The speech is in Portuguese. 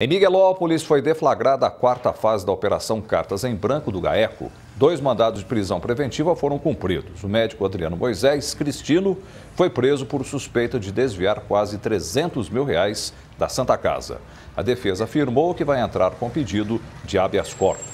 Em Miguelópolis foi deflagrada a quarta fase da Operação Cartas em Branco do GAECO. Dois mandados de prisão preventiva foram cumpridos. O médico Adriano Moisés Cristino foi preso por suspeita de desviar quase 300 mil reais da Santa Casa. A defesa afirmou que vai entrar com pedido de habeas corpus.